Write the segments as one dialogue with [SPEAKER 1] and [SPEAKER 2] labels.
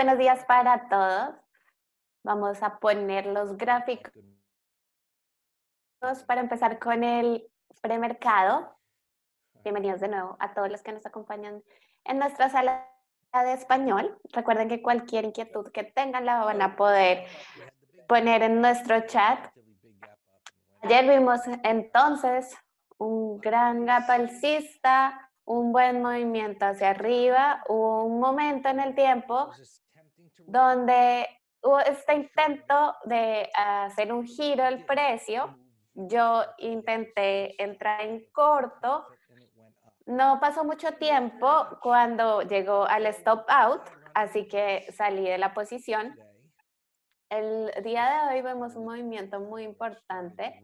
[SPEAKER 1] buenos días para todos. Vamos a poner los gráficos para empezar con el premercado. Bienvenidos de nuevo a todos los que nos acompañan en nuestra sala de español. Recuerden que cualquier inquietud que tengan la van a poder poner en nuestro chat. Ayer vimos entonces un gran gap alcista, un buen movimiento hacia arriba, hubo un momento en el tiempo donde hubo este intento de hacer un giro el precio. Yo intenté entrar en corto. No pasó mucho tiempo cuando llegó al stop out, así que salí de la posición. El día de hoy vemos un movimiento muy importante.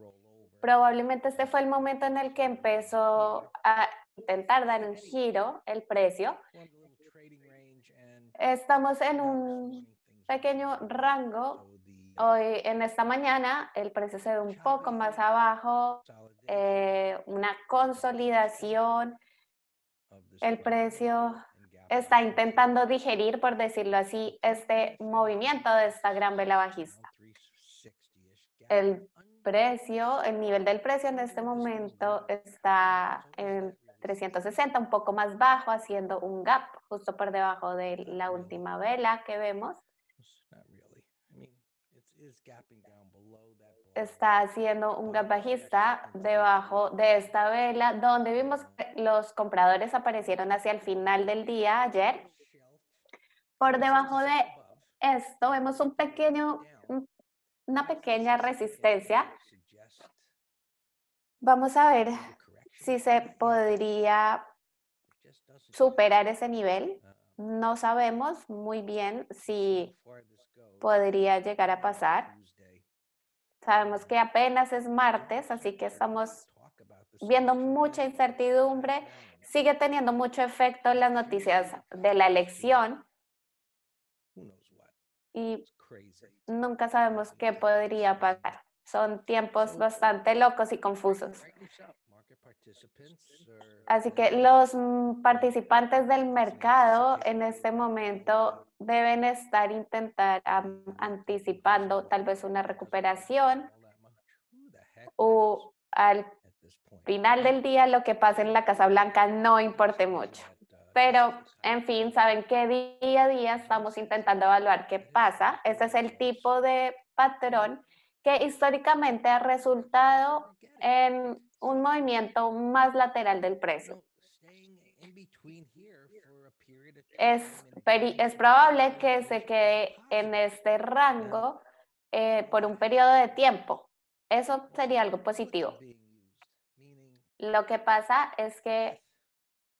[SPEAKER 1] Probablemente este fue el momento en el que empezó a intentar dar un giro el precio Estamos en un pequeño rango. Hoy, en esta mañana, el precio se ve un poco más abajo, eh, una consolidación. El precio está intentando digerir, por decirlo así, este movimiento de esta gran vela bajista. El precio, el nivel del precio en este momento está en 360, un poco más bajo, haciendo un gap justo por debajo de la última vela que vemos. Está haciendo un gap bajista debajo de esta vela, donde vimos que los compradores aparecieron hacia el final del día ayer. Por debajo de esto vemos un pequeño, una pequeña resistencia. Vamos a ver si se podría superar ese nivel. No sabemos muy bien si podría llegar a pasar. Sabemos que apenas es martes, así que estamos viendo mucha incertidumbre. Sigue teniendo mucho efecto las noticias de la elección. Y nunca sabemos qué podría pasar. Son tiempos bastante locos y confusos. Así que los mm, participantes del mercado en este momento deben estar intentando anticipando tal vez una recuperación o al final del día lo que pase en la Casa Blanca no importe mucho. Pero, en fin, saben que día a día estamos intentando evaluar qué pasa. Ese es el tipo de patrón que históricamente ha resultado en un movimiento más lateral del precio. Es, probable que se quede en este rango eh, por un periodo de tiempo. Eso sería algo positivo. Lo que pasa es que,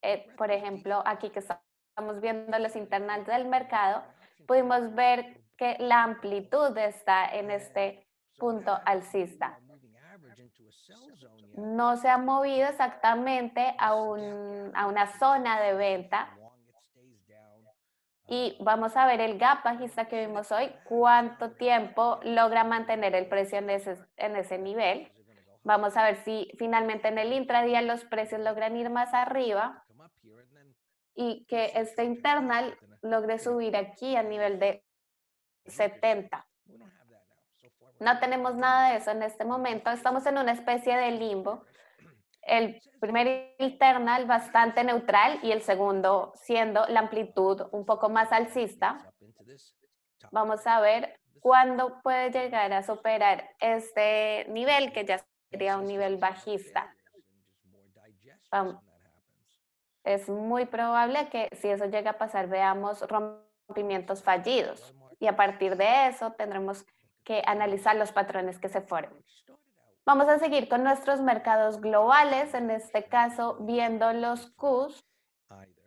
[SPEAKER 1] eh, por ejemplo, aquí que estamos viendo los internals del mercado, pudimos ver que la amplitud está en este punto alcista no se ha movido exactamente a, a una zona de venta. Uh, y vamos a ver el gap bajista que vimos hoy, cuánto tiempo logra mantener el precio en ese, en ese nivel. Vamos a ver si finalmente en el intradía los precios logran ir más arriba y que este internal logre subir aquí a nivel de 70. No tenemos nada de eso en este momento. Estamos en una especie de limbo. El primer internal bastante neutral y el segundo siendo la amplitud un poco más alcista. Vamos a ver cuándo puede llegar a superar este nivel que ya sería un nivel bajista. Es muy probable que si eso llega a pasar veamos rompimientos fallidos y a partir de eso tendremos que analizar los patrones que se forman. Vamos a seguir con nuestros mercados globales, en este caso viendo los Qs.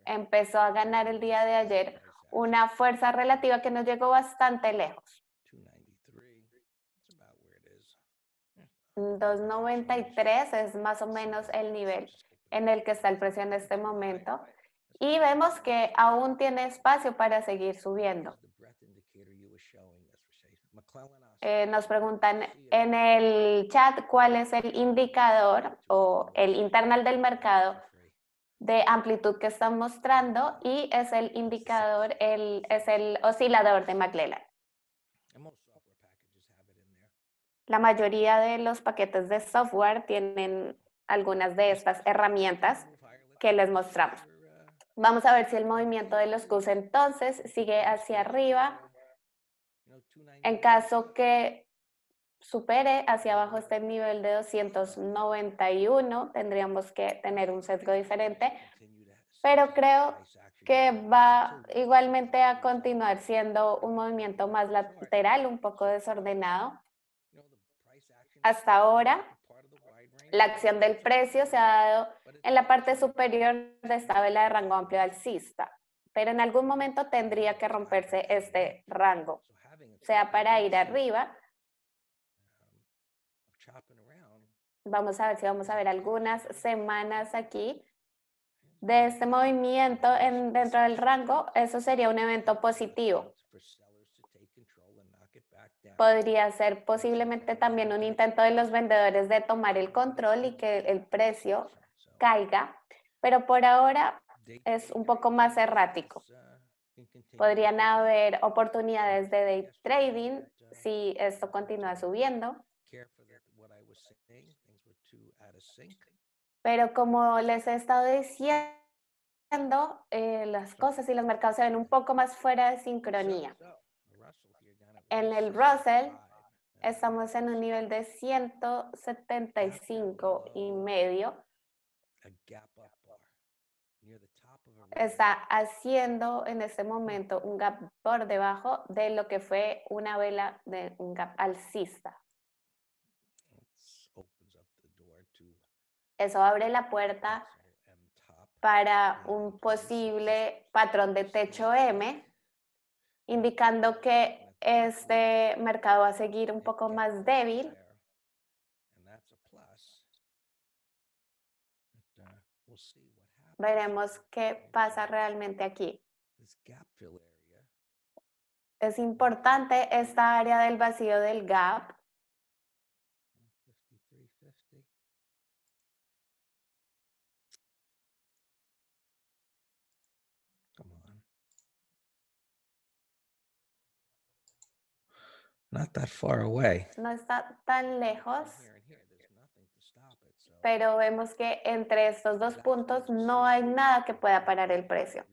[SPEAKER 1] Empezó a ganar el día de ayer una fuerza relativa que nos llegó bastante lejos. 293 es más o menos el nivel en el que está el precio en este momento y vemos que aún tiene espacio para seguir subiendo. Eh, nos preguntan en el chat cuál es el indicador o el internal del mercado de amplitud que están mostrando y es el indicador, el, es el oscilador de McClellan. La mayoría de los paquetes de software tienen algunas de estas herramientas que les mostramos. Vamos a ver si el movimiento de los Qs entonces sigue hacia arriba en caso que supere hacia abajo este nivel de 291, tendríamos que tener un sesgo diferente, pero creo que va igualmente a continuar siendo un movimiento más lateral, un poco desordenado. Hasta ahora, la acción del precio se ha dado en la parte superior de esta vela de rango amplio alcista, pero en algún momento tendría que romperse este rango sea para ir arriba. Um, vamos a ver si vamos a ver algunas semanas aquí de este movimiento en, dentro del rango. Eso sería un evento positivo. Podría ser posiblemente también un intento de los vendedores de tomar el control y que el precio caiga, pero por ahora es un poco más errático. Podrían haber oportunidades de day trading si esto continúa subiendo. Pero como les he estado diciendo, eh, las cosas y los mercados se ven un poco más fuera de sincronía. En el Russell estamos en un nivel de 175 y medio está haciendo en este momento un gap por debajo de lo que fue una vela de un gap alcista. Eso abre la puerta para un posible patrón de techo M, indicando que este mercado va a seguir un poco más débil veremos qué pasa realmente aquí. Es importante esta área del vacío del gap.
[SPEAKER 2] Not that far away.
[SPEAKER 1] No está tan lejos pero vemos que entre estos dos puntos no hay nada que pueda parar el precio.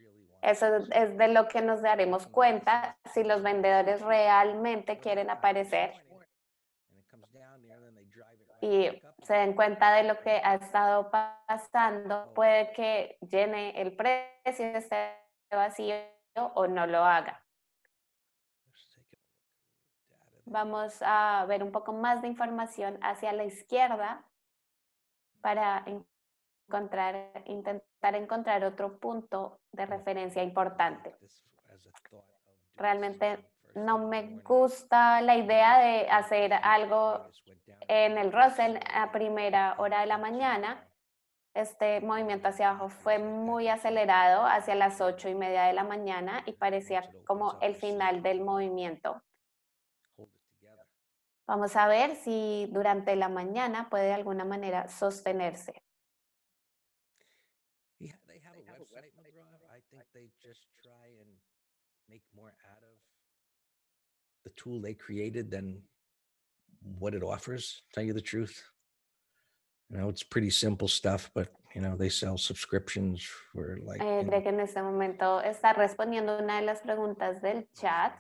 [SPEAKER 1] Eso es de lo que nos daremos cuenta si los vendedores realmente quieren aparecer y se den cuenta de lo que ha estado pasando, oh. puede que llene el precio de este vacío o no lo haga. Vamos a ver un poco más de información hacia la izquierda para encontrar, intentar encontrar otro punto de referencia importante. Realmente no me gusta la idea de hacer algo en el Russell a primera hora de la mañana. Este movimiento hacia abajo fue muy acelerado hacia las ocho y media de la mañana y parecía como el final del movimiento. Vamos a ver si durante la mañana puede de alguna manera sostenerse.
[SPEAKER 2] the tool they created than what it offers tell you the truth you know it's pretty simple stuff but you know they sell subscriptions for like eh, creo
[SPEAKER 1] know. que en este momento está respondiendo una de las preguntas del chat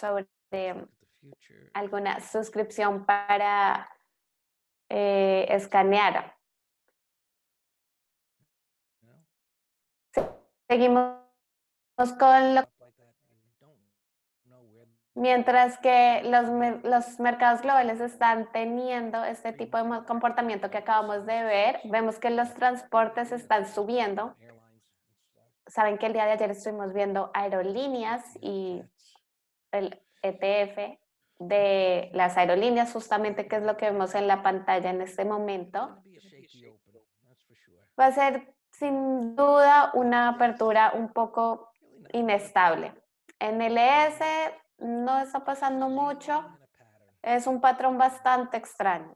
[SPEAKER 1] sobre em, alguna suscripción para eh, escanear. Seguimos con lo... Mientras que los mercados globales están teniendo este tipo de comportamiento que acabamos de ver, vemos que los transportes están subiendo. Saben que el día de ayer estuvimos viendo aerolíneas y el ETF de las aerolíneas, justamente que es lo que vemos en la pantalla en este momento, va a ser sin duda una apertura un poco inestable. En el e no está pasando mucho, es un patrón bastante extraño.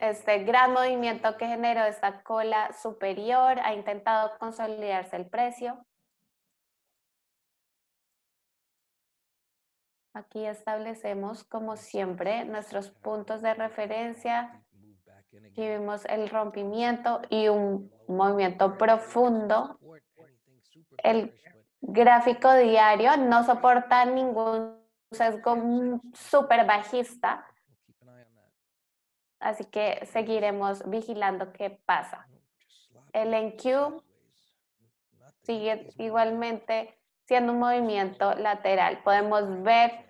[SPEAKER 1] Este gran movimiento que generó esta cola superior ha intentado consolidarse el precio. Aquí establecemos, como siempre, nuestros puntos de referencia. Aquí vimos el rompimiento y un movimiento profundo. El gráfico diario no soporta ningún sesgo súper bajista. Así que seguiremos vigilando qué pasa. El NQ sigue igualmente siendo un movimiento lateral. Podemos ver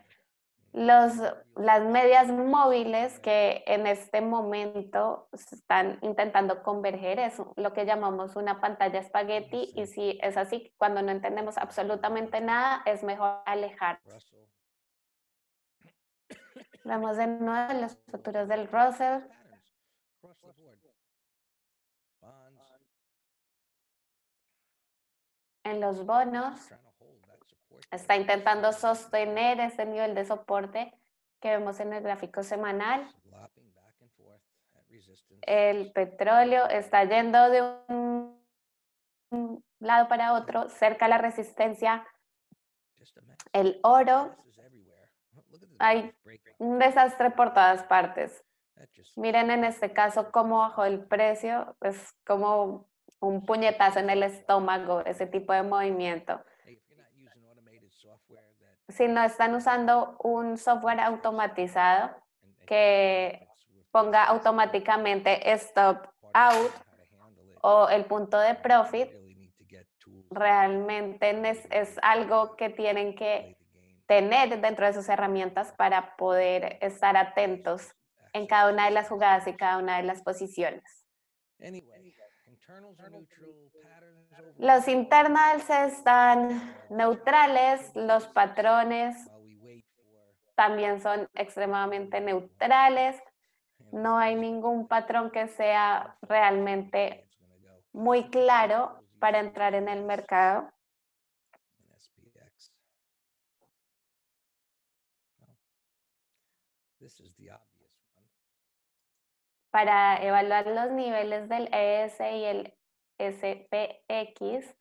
[SPEAKER 1] los, las medias móviles que en este momento están intentando converger es lo que llamamos una pantalla espagueti y si es así, cuando no entendemos absolutamente nada, es mejor alejarnos. Vamos de nuevo a los futuros del Russell. En los bonos está intentando sostener ese nivel de soporte que vemos en el gráfico semanal. El petróleo está yendo de un lado para otro, cerca a la resistencia. El oro. Hay un desastre por todas partes. Miren en este caso cómo bajó el precio. Es como un puñetazo en el estómago, ese tipo de movimiento si no están usando un software automatizado que ponga automáticamente stop out o el punto de profit, realmente es, algo que tienen que tener dentro de sus herramientas para poder estar atentos en cada una de las jugadas y cada una de las posiciones. Los internals están neutrales, los patrones también son extremadamente neutrales, no hay ningún patrón que sea realmente muy claro para entrar en el mercado. para evaluar los niveles del ES y el SPX,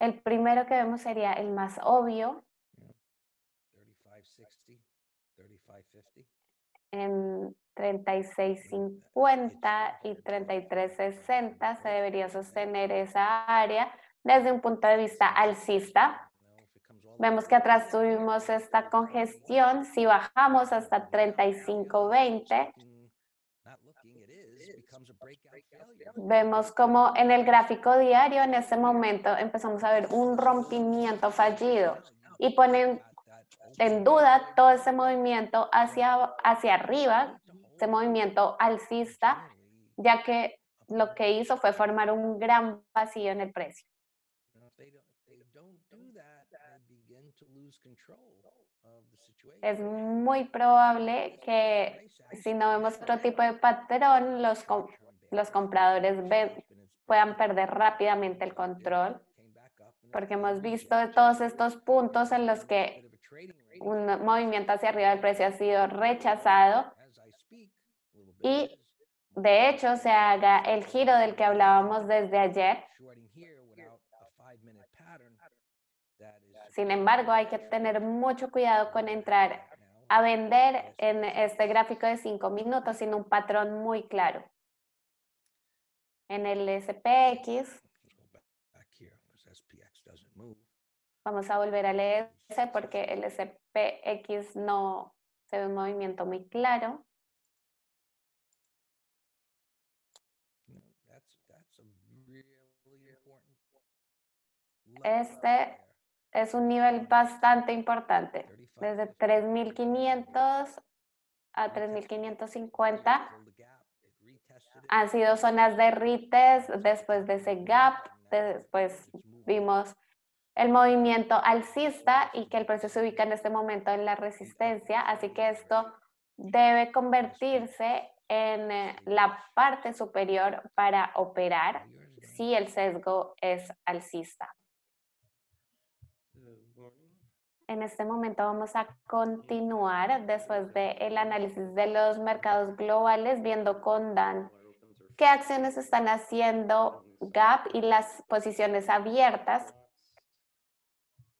[SPEAKER 1] el primero que vemos sería el más obvio.
[SPEAKER 2] 3550.
[SPEAKER 1] En 3650 eh, y 3360 se debería sostener esa área desde un punto de vista alcista. Vemos que atrás tuvimos esta congestión. Si bajamos hasta 3520, Vemos como en el gráfico diario en este momento empezamos a ver un rompimiento fallido y ponen en duda todo ese movimiento hacia, hacia arriba, ese movimiento alcista, ya que lo que hizo fue formar un gran vacío en el precio. Es muy probable que si no vemos otro tipo de patrón, los, los compradores puedan perder rápidamente el control, porque hemos visto todos estos puntos en los que un movimiento hacia arriba del precio ha sido rechazado y de hecho se haga el giro del que hablábamos desde ayer. Sin embargo, hay que tener mucho cuidado con entrar a vender en este gráfico de cinco minutos sin un patrón muy claro en el SPX. Vamos a volver al ES porque el SPX no se ve un movimiento muy claro. Este es un nivel bastante importante. Desde 3.500 a 3.550 han sido zonas de RITES, después de ese gap, después vimos el movimiento alcista y que el precio se ubica en este momento en la resistencia, así que esto debe convertirse en eh, la parte superior para operar si el sesgo es alcista. En este momento vamos a continuar después del análisis de los mercados globales, viendo con Dan qué acciones están haciendo Gap y las posiciones abiertas.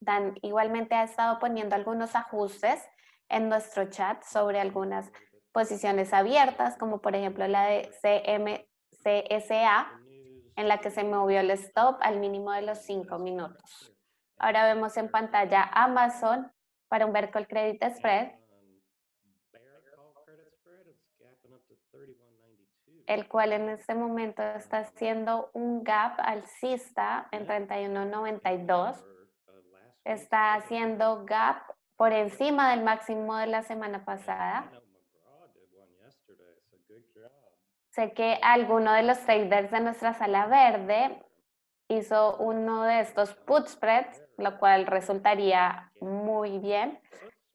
[SPEAKER 1] Dan igualmente ha estado poniendo algunos ajustes en nuestro chat sobre algunas posiciones abiertas, como por ejemplo la de CMCSA, en la que se movió el stop al mínimo de los 5 minutos. Ahora vemos en pantalla Amazon para un Vertical Credit Spread el cual en este momento está haciendo un gap alcista en 31.92. Uh, está haciendo gap por encima del máximo de la semana pasada. Sé que alguno de los traders de nuestra sala verde hizo uno de estos put spreads, lo cual resultaría muy bien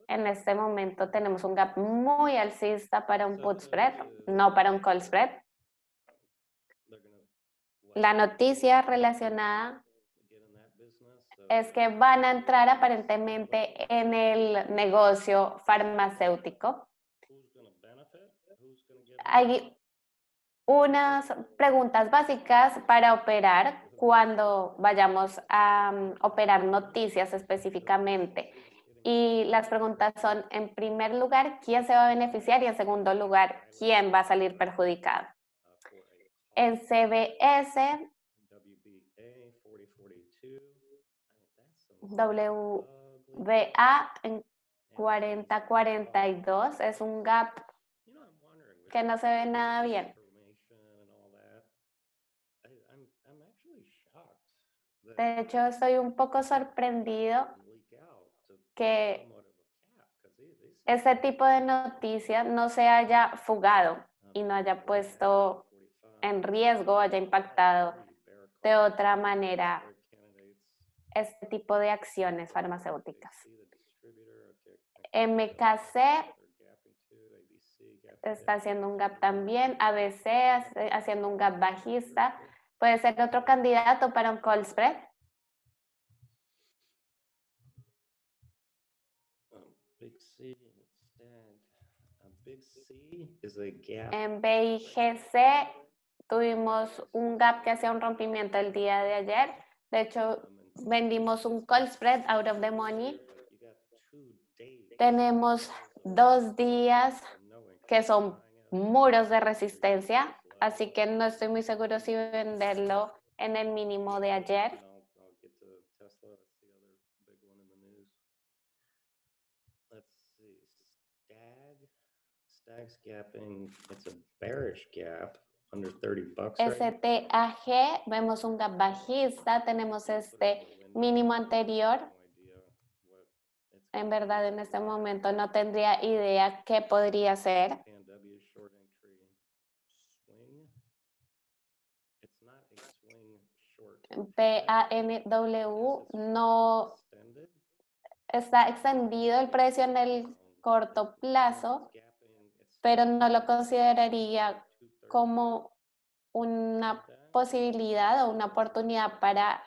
[SPEAKER 1] en este momento tenemos un gap muy alcista para un put spread, no para un call spread. La noticia relacionada es que van a entrar aparentemente en el negocio farmacéutico. Hay unas preguntas básicas para operar cuando vayamos a mm, operar noticias específicamente y las preguntas son, en primer lugar, ¿quién se va a beneficiar? Y en segundo lugar, ¿quién va a salir perjudicado? En CBS, WBA en 4042 es un gap que no se ve nada bien. De hecho, estoy un poco sorprendido que ese tipo de noticias no se haya fugado y no haya puesto en riesgo, haya impactado de otra manera este tipo de acciones farmacéuticas. MKC está haciendo un gap también, ABC haciendo un gap bajista, puede ser otro candidato para un call spread. En BIGC tuvimos un gap que hacía un rompimiento el día de ayer. De hecho, vendimos un call spread out of the money. Tenemos dos días que son muros de resistencia, así que no estoy muy seguro si venderlo en el mínimo de ayer
[SPEAKER 2] a STAG,
[SPEAKER 1] vemos un gap bajista, tenemos este mínimo anterior. En verdad, en este momento no tendría idea qué podría ser. PANW no está extendido el precio en el corto plazo pero no lo consideraría como una posibilidad o una oportunidad para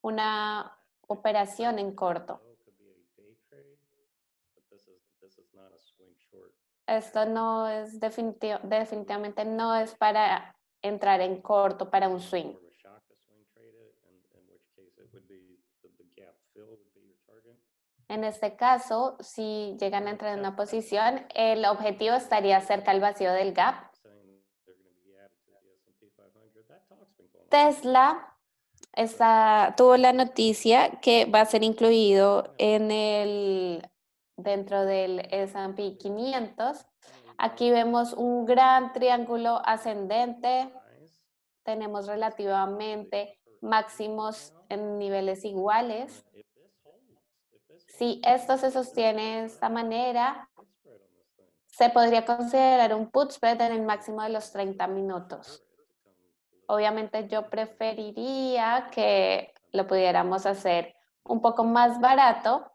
[SPEAKER 1] una operación en corto. Esto no es definitivo, definitivamente no es para entrar en corto, para un swing. En este caso, si llegan a entrar en una posición, el objetivo estaría cerca al vacío del gap. Tesla tuvo la noticia que va a ser incluido en el, dentro del S&P 500. Aquí vemos un gran triángulo ascendente. Tenemos relativamente máximos en niveles iguales. Si esto se sostiene de esta manera, se podría considerar un put spread en el máximo de los 30 minutos. Obviamente yo preferiría que lo pudiéramos hacer un poco más barato,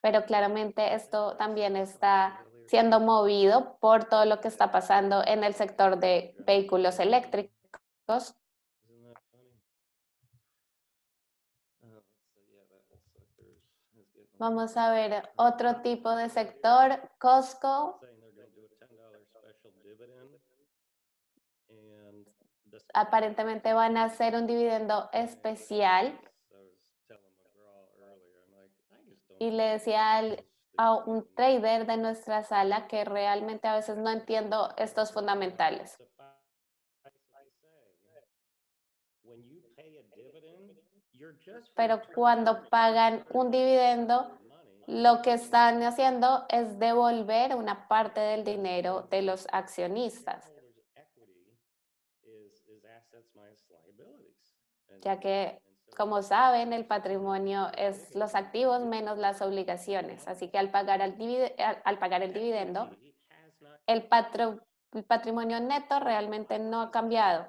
[SPEAKER 1] pero claramente esto también está siendo movido por todo lo que está pasando en el sector de vehículos eléctricos
[SPEAKER 2] Vamos a ver otro tipo
[SPEAKER 1] de sector, Costco.
[SPEAKER 2] Aparentemente van a hacer
[SPEAKER 1] un dividendo especial. Y le decía a un trader de nuestra sala que realmente a veces no entiendo estos fundamentales. Pero cuando pagan un dividendo, lo que están haciendo es devolver una parte del dinero de los accionistas. Ya que, como saben, el patrimonio es los activos menos las obligaciones. Así que al pagar, al, pagar el dividendo, el, el patrimonio neto realmente no ha cambiado.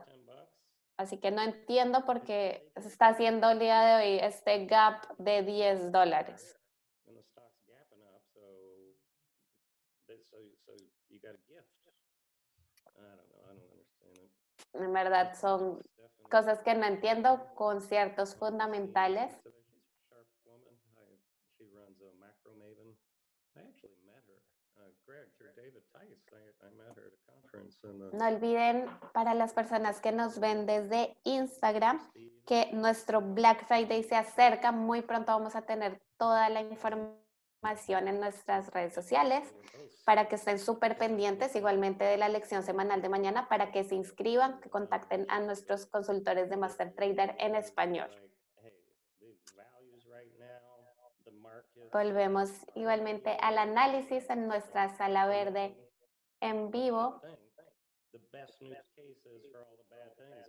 [SPEAKER 1] Así que no entiendo por qué se está haciendo el día de hoy este gap de 10 dólares. En verdad son cosas que no entiendo con ciertos fundamentales.
[SPEAKER 2] No olviden
[SPEAKER 1] para las personas que nos ven desde Instagram que nuestro Black Friday se acerca. Muy pronto vamos a tener toda la información en nuestras redes sociales para que estén súper pendientes igualmente de la lección semanal de mañana para que se inscriban, que contacten a nuestros consultores de Master Trader en español.
[SPEAKER 2] Volvemos igualmente al análisis
[SPEAKER 1] en nuestra sala verde en vivo.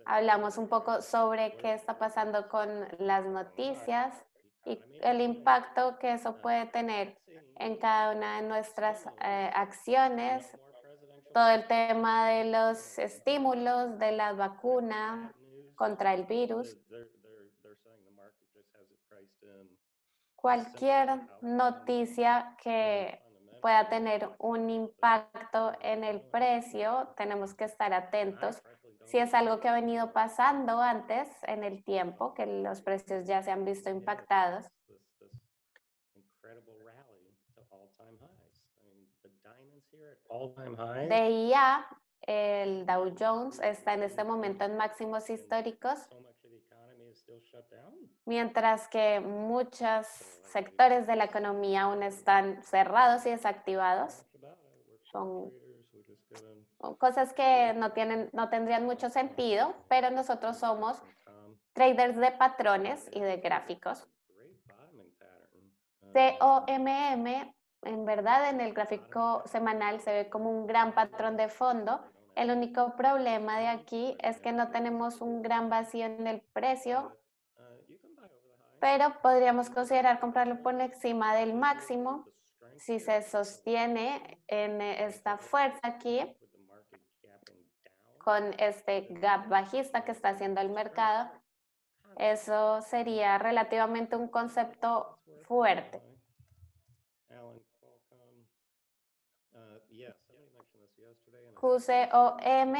[SPEAKER 1] Hablamos un poco sobre qué está pasando con las noticias y el impacto que eso puede tener en cada una de nuestras eh, acciones, todo el tema de los estímulos, de la vacuna contra el virus. Cualquier noticia que pueda tener un impacto en el precio, tenemos que estar atentos. Si es algo que ha venido pasando antes en el tiempo, que los precios ya se han visto impactados. De IA, el Dow Jones está en este momento en máximos históricos mientras que muchos sectores de la economía aún están cerrados y desactivados. Uh, son cosas que no, tienen, no tendrían mucho sentido, pero nosotros somos traders de patrones y de gráficos. COMM, uh, en verdad, en el gráfico semanal se ve como un gran patrón de fondo. El único problema de aquí es que no tenemos un gran vacío en el precio pero podríamos considerar comprarlo por encima del máximo si se sostiene en esta fuerza aquí con este gap bajista que está haciendo el mercado. Eso sería relativamente un concepto fuerte.
[SPEAKER 2] QCOM,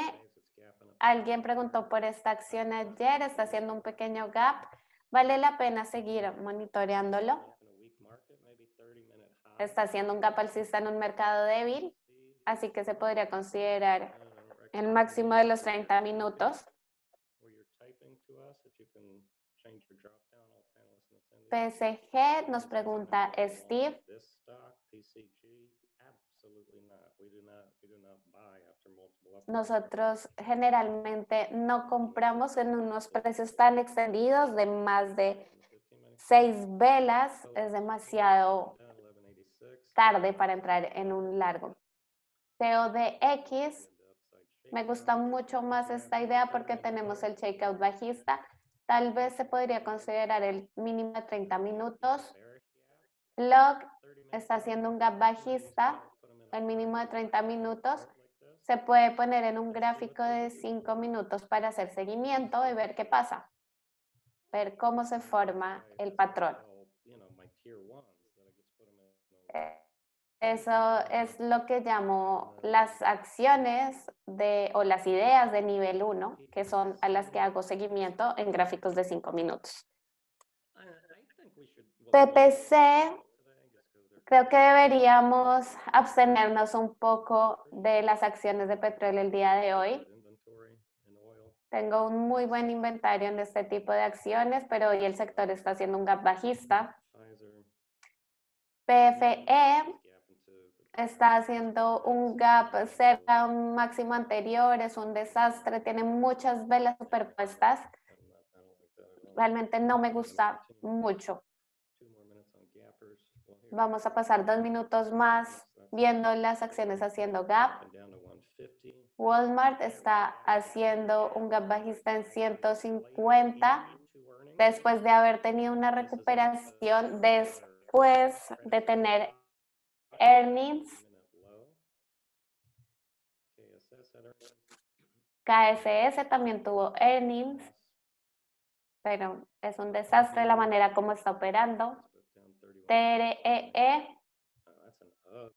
[SPEAKER 1] alguien preguntó por esta acción ayer, está haciendo un pequeño gap Vale la pena seguir monitoreándolo. Está haciendo un gap alcista en un mercado débil, así que se podría considerar el máximo de los 30 minutos. PSG nos pregunta Steve,
[SPEAKER 2] Nosotros
[SPEAKER 1] generalmente no compramos en unos precios tan extendidos de más de seis velas. Es demasiado tarde para entrar en un largo. CODX, me gusta mucho más esta idea porque tenemos el checkout bajista. Tal vez se podría considerar el mínimo de 30 minutos. Log está haciendo un gap bajista, el mínimo de 30 minutos se puede poner en un gráfico de cinco minutos para hacer seguimiento y ver qué pasa, ver cómo se forma el patrón. Eso es lo que llamo las acciones de, o las ideas de nivel uno, que son a las que hago seguimiento en gráficos de cinco minutos. PPC Creo que deberíamos abstenernos un poco de las acciones de petróleo el día de hoy. Tengo un muy buen inventario en este tipo de acciones, pero hoy el sector está haciendo un gap bajista. PFE está haciendo un gap cerca un máximo anterior, es un desastre, tiene muchas velas superpuestas. Realmente no me gusta mucho. Vamos a pasar dos minutos más viendo las acciones haciendo gap. Walmart está haciendo un gap bajista en 150 después de haber tenido una recuperación después de tener earnings. KSS también tuvo earnings, pero es un desastre la manera como está operando. ¡Eh, eh, eh!